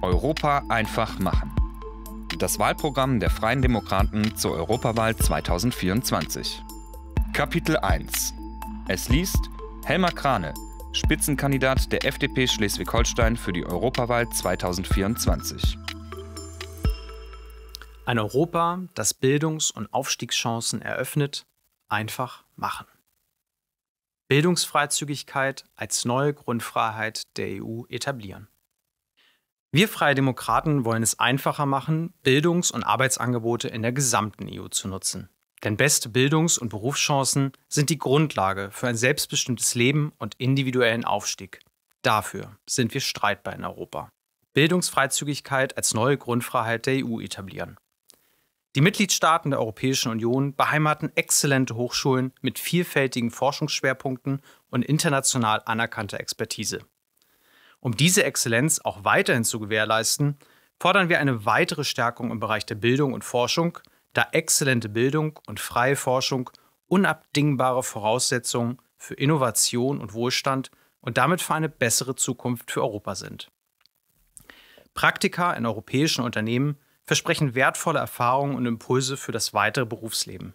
Europa einfach machen. Das Wahlprogramm der Freien Demokraten zur Europawahl 2024. Kapitel 1. Es liest Helmer Krane, Spitzenkandidat der FDP Schleswig-Holstein für die Europawahl 2024. Ein Europa, das Bildungs- und Aufstiegschancen eröffnet, einfach machen. Bildungsfreizügigkeit als neue Grundfreiheit der EU etablieren. Wir Freie Demokraten wollen es einfacher machen, Bildungs- und Arbeitsangebote in der gesamten EU zu nutzen. Denn beste Bildungs- und Berufschancen sind die Grundlage für ein selbstbestimmtes Leben und individuellen Aufstieg. Dafür sind wir streitbar in Europa. Bildungsfreizügigkeit als neue Grundfreiheit der EU etablieren. Die Mitgliedstaaten der Europäischen Union beheimaten exzellente Hochschulen mit vielfältigen Forschungsschwerpunkten und international anerkannter Expertise. Um diese Exzellenz auch weiterhin zu gewährleisten, fordern wir eine weitere Stärkung im Bereich der Bildung und Forschung, da exzellente Bildung und freie Forschung unabdingbare Voraussetzungen für Innovation und Wohlstand und damit für eine bessere Zukunft für Europa sind. Praktika in europäischen Unternehmen versprechen wertvolle Erfahrungen und Impulse für das weitere Berufsleben.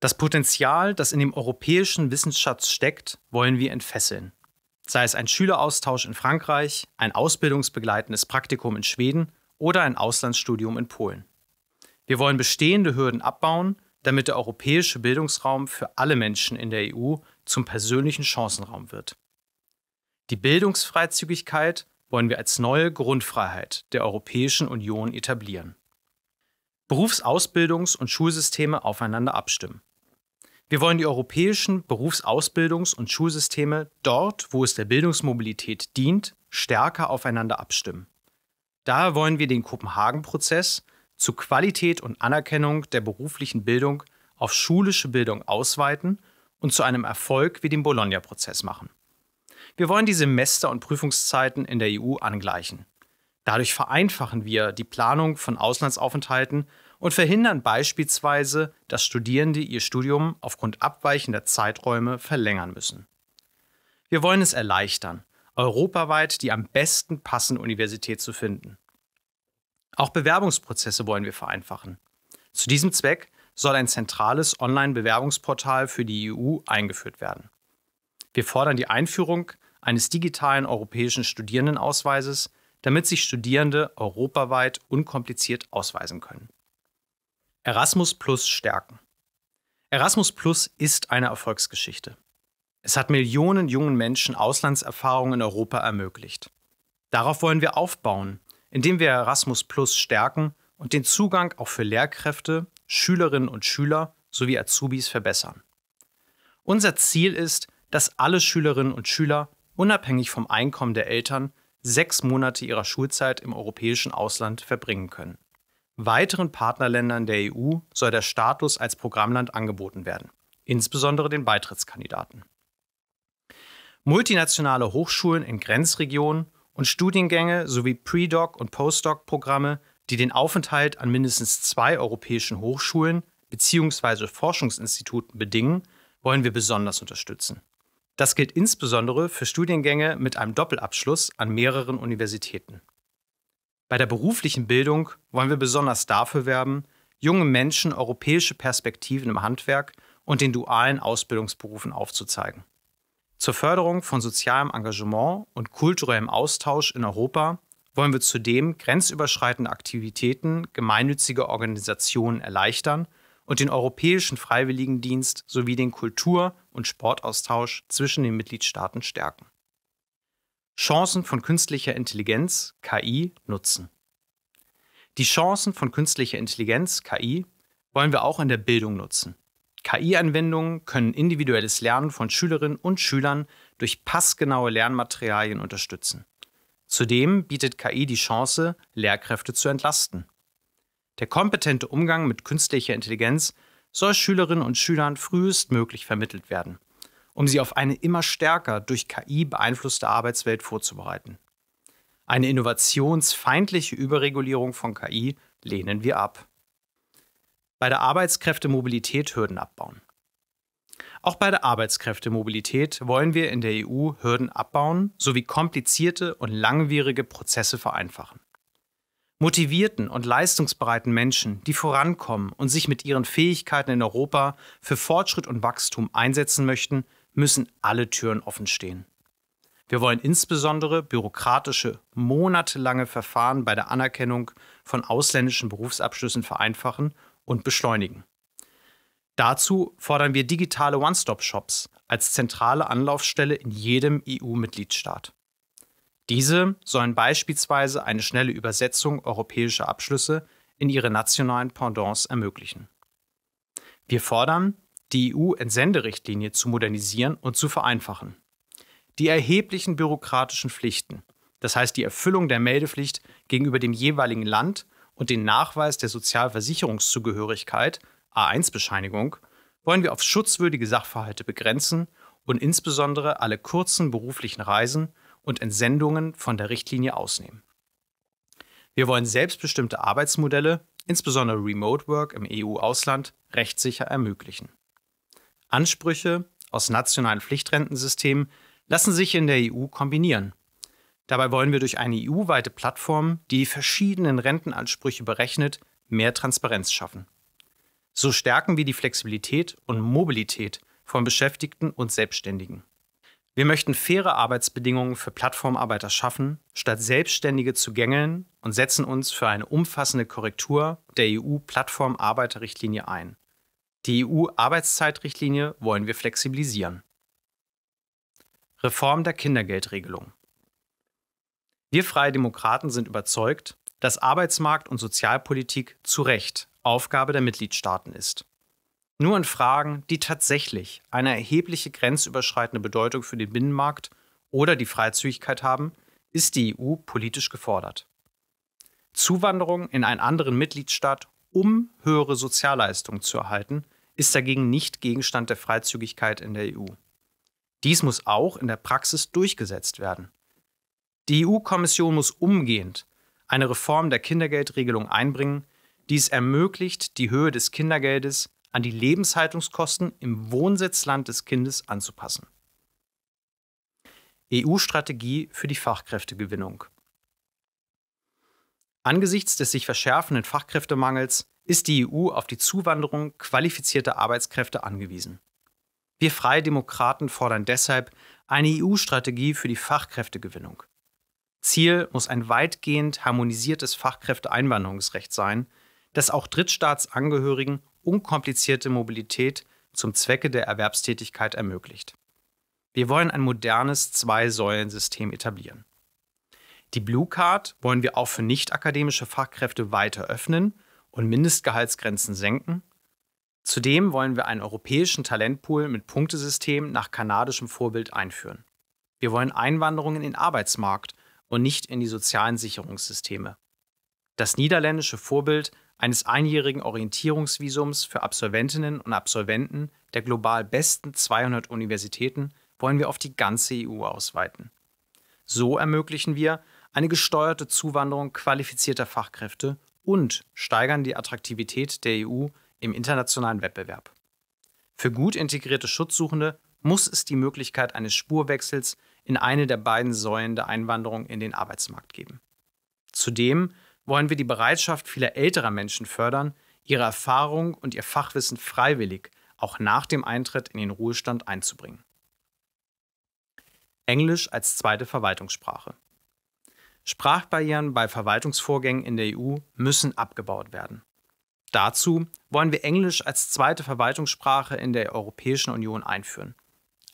Das Potenzial, das in dem europäischen Wissensschatz steckt, wollen wir entfesseln sei es ein Schüleraustausch in Frankreich, ein ausbildungsbegleitendes Praktikum in Schweden oder ein Auslandsstudium in Polen. Wir wollen bestehende Hürden abbauen, damit der europäische Bildungsraum für alle Menschen in der EU zum persönlichen Chancenraum wird. Die Bildungsfreizügigkeit wollen wir als neue Grundfreiheit der Europäischen Union etablieren. Berufsausbildungs- und Schulsysteme aufeinander abstimmen. Wir wollen die europäischen Berufsausbildungs- und Schulsysteme dort, wo es der Bildungsmobilität dient, stärker aufeinander abstimmen. Daher wollen wir den Kopenhagen-Prozess zu Qualität und Anerkennung der beruflichen Bildung auf schulische Bildung ausweiten und zu einem Erfolg wie dem Bologna-Prozess machen. Wir wollen die Semester- und Prüfungszeiten in der EU angleichen. Dadurch vereinfachen wir die Planung von Auslandsaufenthalten und verhindern beispielsweise, dass Studierende ihr Studium aufgrund abweichender Zeiträume verlängern müssen. Wir wollen es erleichtern, europaweit die am besten passende Universität zu finden. Auch Bewerbungsprozesse wollen wir vereinfachen. Zu diesem Zweck soll ein zentrales Online-Bewerbungsportal für die EU eingeführt werden. Wir fordern die Einführung eines digitalen europäischen Studierendenausweises, damit sich Studierende europaweit unkompliziert ausweisen können. Erasmus Plus stärken. Erasmus Plus ist eine Erfolgsgeschichte. Es hat Millionen jungen Menschen Auslandserfahrungen in Europa ermöglicht. Darauf wollen wir aufbauen, indem wir Erasmus Plus stärken und den Zugang auch für Lehrkräfte, Schülerinnen und Schüler sowie Azubis verbessern. Unser Ziel ist, dass alle Schülerinnen und Schüler, unabhängig vom Einkommen der Eltern, sechs Monate ihrer Schulzeit im europäischen Ausland verbringen können. Weiteren Partnerländern der EU soll der Status als Programmland angeboten werden, insbesondere den Beitrittskandidaten. Multinationale Hochschulen in Grenzregionen und Studiengänge sowie Pre-Doc- und Postdoc-Programme, die den Aufenthalt an mindestens zwei europäischen Hochschulen bzw. Forschungsinstituten bedingen, wollen wir besonders unterstützen. Das gilt insbesondere für Studiengänge mit einem Doppelabschluss an mehreren Universitäten. Bei der beruflichen Bildung wollen wir besonders dafür werben, jungen Menschen europäische Perspektiven im Handwerk und den dualen Ausbildungsberufen aufzuzeigen. Zur Förderung von sozialem Engagement und kulturellem Austausch in Europa wollen wir zudem grenzüberschreitende Aktivitäten gemeinnütziger Organisationen erleichtern und den europäischen Freiwilligendienst sowie den Kultur- und Sportaustausch zwischen den Mitgliedstaaten stärken. Chancen von künstlicher Intelligenz, KI, nutzen. Die Chancen von künstlicher Intelligenz, KI, wollen wir auch in der Bildung nutzen. KI-Anwendungen können individuelles Lernen von Schülerinnen und Schülern durch passgenaue Lernmaterialien unterstützen. Zudem bietet KI die Chance, Lehrkräfte zu entlasten. Der kompetente Umgang mit künstlicher Intelligenz soll Schülerinnen und Schülern frühestmöglich vermittelt werden – um sie auf eine immer stärker durch KI beeinflusste Arbeitswelt vorzubereiten. Eine innovationsfeindliche Überregulierung von KI lehnen wir ab. Bei der Arbeitskräftemobilität Hürden abbauen. Auch bei der Arbeitskräftemobilität wollen wir in der EU Hürden abbauen sowie komplizierte und langwierige Prozesse vereinfachen. Motivierten und leistungsbereiten Menschen, die vorankommen und sich mit ihren Fähigkeiten in Europa für Fortschritt und Wachstum einsetzen möchten, müssen alle Türen offen stehen. Wir wollen insbesondere bürokratische, monatelange Verfahren bei der Anerkennung von ausländischen Berufsabschlüssen vereinfachen und beschleunigen. Dazu fordern wir digitale One-Stop-Shops als zentrale Anlaufstelle in jedem EU-Mitgliedstaat. Diese sollen beispielsweise eine schnelle Übersetzung europäischer Abschlüsse in ihre nationalen Pendants ermöglichen. Wir fordern, die EU-Entsenderichtlinie zu modernisieren und zu vereinfachen. Die erheblichen bürokratischen Pflichten, das heißt die Erfüllung der Meldepflicht gegenüber dem jeweiligen Land und den Nachweis der Sozialversicherungszugehörigkeit, A1-Bescheinigung, wollen wir auf schutzwürdige Sachverhalte begrenzen und insbesondere alle kurzen beruflichen Reisen und Entsendungen von der Richtlinie ausnehmen. Wir wollen selbstbestimmte Arbeitsmodelle, insbesondere Remote Work im EU-Ausland, rechtssicher ermöglichen. Ansprüche aus nationalen Pflichtrentensystemen lassen sich in der EU kombinieren. Dabei wollen wir durch eine EU-weite Plattform, die die verschiedenen Rentenansprüche berechnet, mehr Transparenz schaffen. So stärken wir die Flexibilität und Mobilität von Beschäftigten und Selbstständigen. Wir möchten faire Arbeitsbedingungen für Plattformarbeiter schaffen, statt Selbstständige zu gängeln und setzen uns für eine umfassende Korrektur der EU-Plattformarbeiterrichtlinie ein. Die EU-Arbeitszeitrichtlinie wollen wir flexibilisieren. Reform der Kindergeldregelung. Wir Freie Demokraten sind überzeugt, dass Arbeitsmarkt- und Sozialpolitik zu Recht Aufgabe der Mitgliedstaaten ist. Nur in Fragen, die tatsächlich eine erhebliche grenzüberschreitende Bedeutung für den Binnenmarkt oder die Freizügigkeit haben, ist die EU politisch gefordert. Zuwanderung in einen anderen Mitgliedstaat, um höhere Sozialleistungen zu erhalten, ist dagegen nicht Gegenstand der Freizügigkeit in der EU. Dies muss auch in der Praxis durchgesetzt werden. Die EU-Kommission muss umgehend eine Reform der Kindergeldregelung einbringen, die es ermöglicht, die Höhe des Kindergeldes an die Lebenshaltungskosten im Wohnsitzland des Kindes anzupassen. EU-Strategie für die Fachkräftegewinnung Angesichts des sich verschärfenden Fachkräftemangels ist die EU auf die Zuwanderung qualifizierter Arbeitskräfte angewiesen. Wir Freie Demokraten fordern deshalb eine EU-Strategie für die Fachkräftegewinnung. Ziel muss ein weitgehend harmonisiertes Fachkräfteeinwanderungsrecht sein, das auch Drittstaatsangehörigen unkomplizierte Mobilität zum Zwecke der Erwerbstätigkeit ermöglicht. Wir wollen ein modernes Zwei-Säulen-System etablieren. Die Blue Card wollen wir auch für nicht-akademische Fachkräfte weiter öffnen und Mindestgehaltsgrenzen senken. Zudem wollen wir einen europäischen Talentpool mit Punktesystem nach kanadischem Vorbild einführen. Wir wollen Einwanderungen in den Arbeitsmarkt und nicht in die sozialen Sicherungssysteme. Das niederländische Vorbild eines einjährigen Orientierungsvisums für Absolventinnen und Absolventen der global besten 200 Universitäten wollen wir auf die ganze EU ausweiten. So ermöglichen wir, eine gesteuerte Zuwanderung qualifizierter Fachkräfte und steigern die Attraktivität der EU im internationalen Wettbewerb. Für gut integrierte Schutzsuchende muss es die Möglichkeit eines Spurwechsels in eine der beiden Säulen der Einwanderung in den Arbeitsmarkt geben. Zudem wollen wir die Bereitschaft vieler älterer Menschen fördern, ihre Erfahrung und ihr Fachwissen freiwillig auch nach dem Eintritt in den Ruhestand einzubringen. Englisch als zweite Verwaltungssprache. Sprachbarrieren bei Verwaltungsvorgängen in der EU müssen abgebaut werden. Dazu wollen wir Englisch als zweite Verwaltungssprache in der Europäischen Union einführen.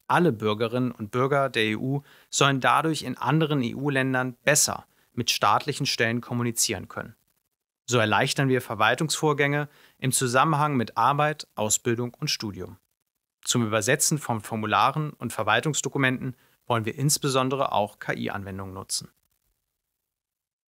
Alle Bürgerinnen und Bürger der EU sollen dadurch in anderen EU-Ländern besser mit staatlichen Stellen kommunizieren können. So erleichtern wir Verwaltungsvorgänge im Zusammenhang mit Arbeit, Ausbildung und Studium. Zum Übersetzen von Formularen und Verwaltungsdokumenten wollen wir insbesondere auch KI-Anwendungen nutzen.